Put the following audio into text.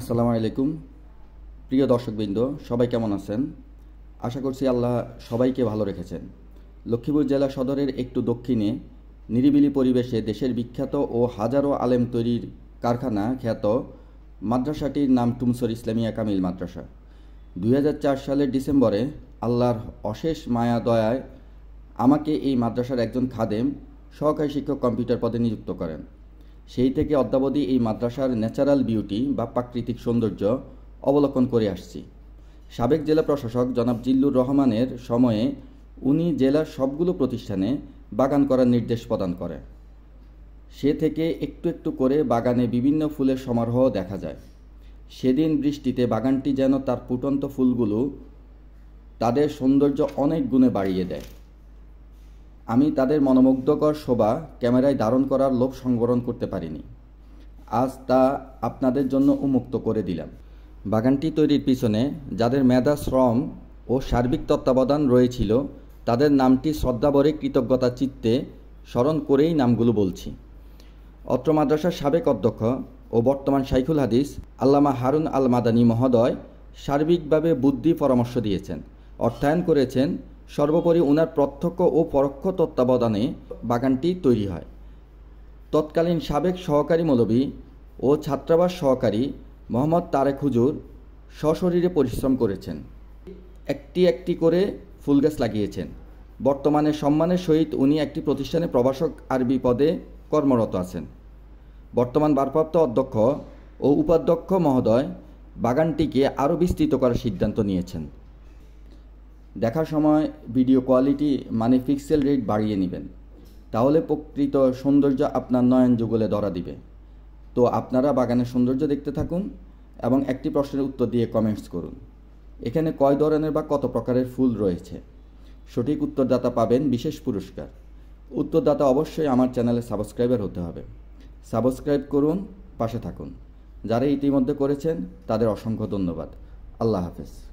আসসালামু আলাইকুম প্রিয় দর্শকবৃন্দ সবাই কেমন আছেন আশা করছি আল্লাহ সবাইকে ভালো রেখেছেন লক্ষ্মীপুর জেলা সদরের একটু দক্ষিণে নিরিবিলি পরিবেশে দেশের বিখ্যাত ও হাজারো আলেম তৈরির কারখানা খ্যাত মাদ্রাসাটির নাম টুমসর ইসলামিয়া কামিল মাদ্রাসা দুই সালের ডিসেম্বরে আল্লাহর অশেষ মায়া দয়ায় আমাকে এই মাদ্রাসার একজন খাদেম সহকারী শিক্ষক কম্পিউটার পদে নিযুক্ত করেন সেই থেকে অদ্যাবধি এই মাদ্রাসার ন্যাচারাল বিউটি বা প্রাকৃতিক সৌন্দর্য অবলোকন করে আসছি সাবেক জেলা প্রশাসক জনাব জিল্লুর রহমানের সময়ে উনি জেলার সবগুলো প্রতিষ্ঠানে বাগান করার নির্দেশ প্রদান করে সে থেকে একটু একটু করে বাগানে বিভিন্ন ফুলের সমারোহ দেখা যায় সেদিন বৃষ্টিতে বাগানটি যেন তার ফুটন্ত ফুলগুলো তাদের সৌন্দর্য অনেক গুণে বাড়িয়ে দেয় আমি তাদের মনোমুগ্ধকর শোভা ক্যামেরায় ধারণ করার লোভ সংবরণ করতে পারিনি আজ তা আপনাদের জন্য উন্মুক্ত করে দিলাম বাগানটি তৈরির পিছনে যাদের মেধা শ্রম ও সার্বিক তত্ত্বাবধান রয়েছিল তাদের নামটি শ্রদ্ধাবরে কৃতজ্ঞতা চিত্তে স্মরণ করেই নামগুলো বলছি অত্র মাদ্রাসার সাবেক অধ্যক্ষ ও বর্তমান শাইখুল হাদিস আল্লামা হারুন আল মাদানী মহোদয় সার্বিকভাবে বুদ্ধি পরামর্শ দিয়েছেন অর্থায়ন করেছেন সর্বোপরি ওনার প্রত্যক্ষ ও পরোক্ষ তত্ত্বাবধানে বাগানটি তৈরি হয় তৎকালীন সাবেক সহকারী মৌলবী ও ছাত্রাবাস সহকারী মোহাম্মদ তারেক হুজুর সশরীরে পরিশ্রম করেছেন একটি একটি করে ফুল গাছ লাগিয়েছেন বর্তমানে সম্মানের সহিত উনি একটি প্রতিষ্ঠানে প্রবাসক আরবি পদে কর্মরত আছেন বর্তমান ভারপ্রাপ্ত অধ্যক্ষ ও উপাধ্যক্ষ মহোদয় বাগানটিকে আরও বিস্তৃত করার সিদ্ধান্ত নিয়েছেন দেখার সময় ভিডিও কোয়ালিটি মানে পিক্সেল রেট বাড়িয়ে নেবেন তাহলে প্রকৃত সৌন্দর্য আপনার নয়ন যুগলে ধরা দিবে তো আপনারা বাগানের সৌন্দর্য দেখতে থাকুন এবং একটি প্রশ্নের উত্তর দিয়ে কমেন্টস করুন এখানে কয় ধরনের বা কত প্রকারের ফুল রয়েছে সঠিক উত্তরদাতা পাবেন বিশেষ পুরস্কার উত্তরদাতা অবশ্যই আমার চ্যানেলে সাবস্ক্রাইবার হতে হবে সাবস্ক্রাইব করুন পাশে থাকুন যারা ইতিমধ্যে করেছেন তাদের অসংখ্য ধন্যবাদ আল্লাহ হাফেজ